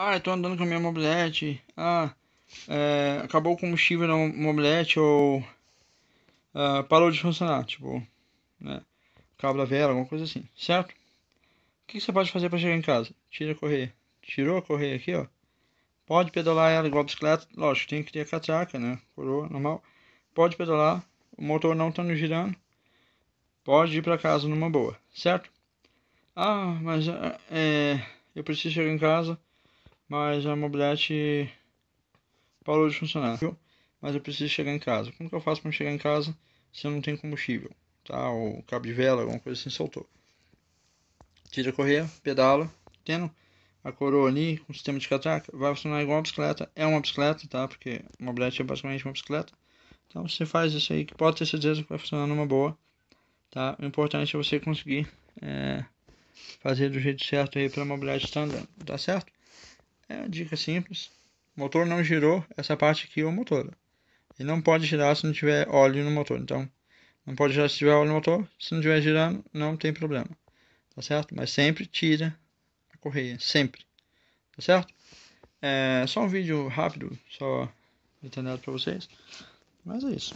Ah, eu tô andando com a minha mobilete. Ah, é, acabou o combustível na mobilete ou ah, parou de funcionar, tipo, né? Cabo da vela, alguma coisa assim, certo? O que, que você pode fazer para chegar em casa? Tira a correia. Tirou a correia aqui, ó. Pode pedalar ela igual a bicicleta. Lógico, tem que ter a catraca, né? Coroa, normal. Pode pedalar. O motor não tá no girando. Pode ir para casa numa boa, certo? Ah, mas ah, é, eu preciso chegar em casa mas a mobilidade parou de funcionar. Mas eu preciso chegar em casa. Como que eu faço para chegar em casa se eu não tenho combustível? Tá? Ou cabo de vela, alguma coisa assim soltou. Tira a correia, pedala, tendo a coroa ali com o sistema de catraca, vai funcionar igual uma bicicleta. É uma bicicleta, tá? Porque uma mobilete é basicamente uma bicicleta. Então você faz isso aí que pode ter certeza que vai funcionar numa boa, tá? O importante é você conseguir é, fazer do jeito certo aí para a mobilidade estar andando, tá certo? É uma dica simples. O motor não girou, essa parte aqui é o motor. E não pode girar se não tiver óleo no motor. Então, não pode girar se tiver óleo no motor. Se não tiver girando, não tem problema. Tá certo? Mas sempre tira a correia. Sempre. Tá certo? É só um vídeo rápido, só detalhado para vocês. Mas é isso.